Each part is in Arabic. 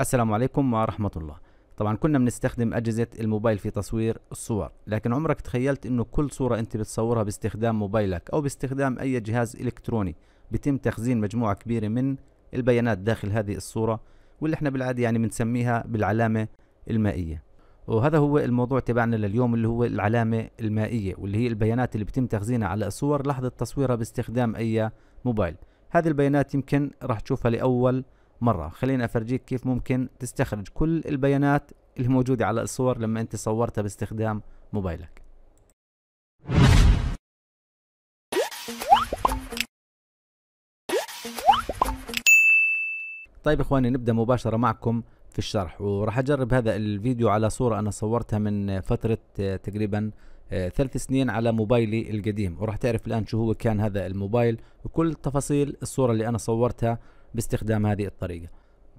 السلام عليكم ورحمة الله طبعا كنا بنستخدم أجهزة الموبايل في تصوير الصور لكن عمرك تخيلت أنه كل صورة أنت بتصورها باستخدام موبايلك أو باستخدام أي جهاز إلكتروني بتم تخزين مجموعة كبيرة من البيانات داخل هذه الصورة واللي احنا بالعادة يعني بنسميها بالعلامة المائية وهذا هو الموضوع تبعنا لليوم اللي هو العلامة المائية واللي هي البيانات اللي بتم تخزينها على الصور لحظة تصويرها باستخدام أي موبايل هذه البيانات يمكن راح تشوفها لأول مرة خليني أفرجيك كيف ممكن تستخرج كل البيانات اللي موجودة على الصور لما أنت صورتها باستخدام موبايلك طيب إخواني نبدأ مباشرة معكم في الشرح وراح أجرب هذا الفيديو على صورة أنا صورتها من فترة آه، تقريبا آه، ثلاث سنين على موبايلي القديم وراح تعرف الآن شو هو كان هذا الموبايل وكل تفاصيل الصورة اللي أنا صورتها باستخدام هذه الطريقة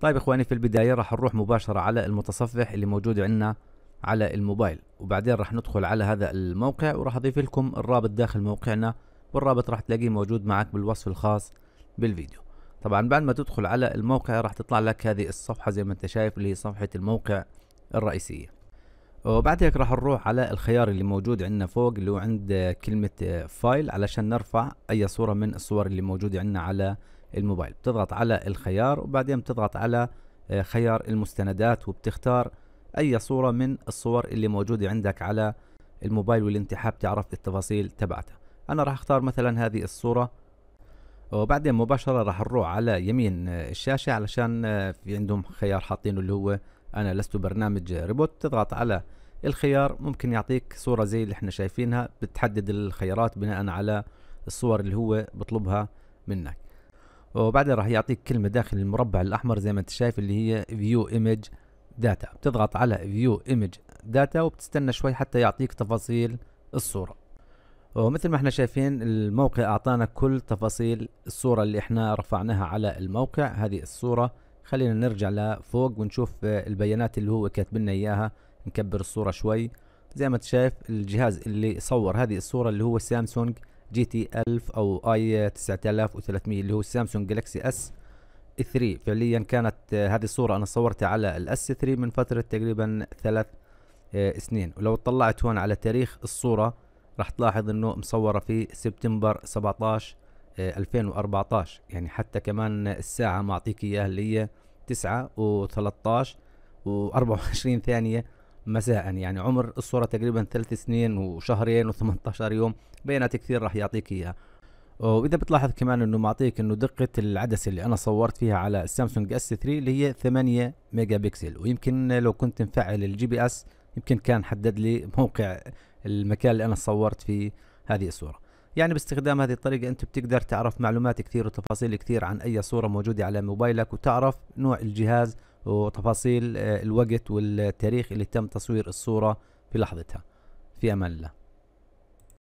طيب اخواني في البداية راح نروح مباشرة على المتصفح اللي موجود عندنا على الموبايل وبعدين راح ندخل على هذا الموقع وراح اضيف لكم الرابط داخل موقعنا والرابط راح تلاقيه موجود معك بالوصف الخاص بالفيديو طبعا بعد ما تدخل على الموقع راح تطلع لك هذه الصفحة زي ما انت شايف اللي هي صفحة الموقع الرئيسية وبعد هيك راح نروح على الخيار اللي موجود عندنا فوق اللي هو عند كلمة فايل علشان نرفع اي صورة من الصور اللي موجودة عندنا على الموبايل بتضغط على الخيار وبعدين بتضغط على آه، خيار المستندات وبتختار اي صورة من الصور اللي موجودة عندك على الموبايل واللي انت حاب تعرف التفاصيل تبعتها انا راح اختار مثلا هذه الصورة وبعدين مباشرة راح نروح على يمين آه، الشاشة علشان آه، في عندهم خيار حاطينه اللي هو انا لست برنامج ريبوت تضغط على الخيار ممكن يعطيك صورة زي اللي احنا شايفينها بتحدد الخيارات بناء على الصور اللي هو بطلبها منك وبعدين راح يعطيك كلمه داخل المربع الاحمر زي ما انت شايف اللي هي فيو ايمج داتا بتضغط على فيو ايمج داتا وبتستنى شوي حتى يعطيك تفاصيل الصوره ومثل ما احنا شايفين الموقع اعطانا كل تفاصيل الصوره اللي احنا رفعناها على الموقع هذه الصوره خلينا نرجع لفوق ونشوف البيانات اللي هو كاتب لنا اياها نكبر الصوره شوي زي ما انت شايف الجهاز اللي صور هذه الصوره اللي هو سامسونج جي تي 1000 او اي 9300 اللي هو سامسونج جلاكسي اس 3 فعليا كانت آه، هذه الصورة انا صورتها على الاس 3 من فترة تقريبا ثلاث آه، سنين ولو طلعت هون على تاريخ الصورة راح تلاحظ انه مصورة في سبتمبر 17 2014 آه، يعني حتى كمان الساعة معطيك اياها اللي هي 9 و13 و24 ثانية مساء يعني عمر الصورة تقريبا ثلاث سنين وشهرين و18 يوم بيانات كثير راح يعطيك إياها واذا بتلاحظ كمان انه معطيك انه دقه العدسه اللي انا صورت فيها على السامسونج اس 3 اللي هي 8 ميجا بكسل ويمكن لو كنت مفعل الجي بي اس يمكن كان حدد لي موقع المكان اللي انا صورت فيه هذه الصوره يعني باستخدام هذه الطريقة أنت بتقدر تعرف معلومات كثير وتفاصيل كثير عن أي صورة موجودة على موبايلك وتعرف نوع الجهاز وتفاصيل آه، الوقت والتاريخ اللي تم تصوير الصورة في لحظتها في أمان الله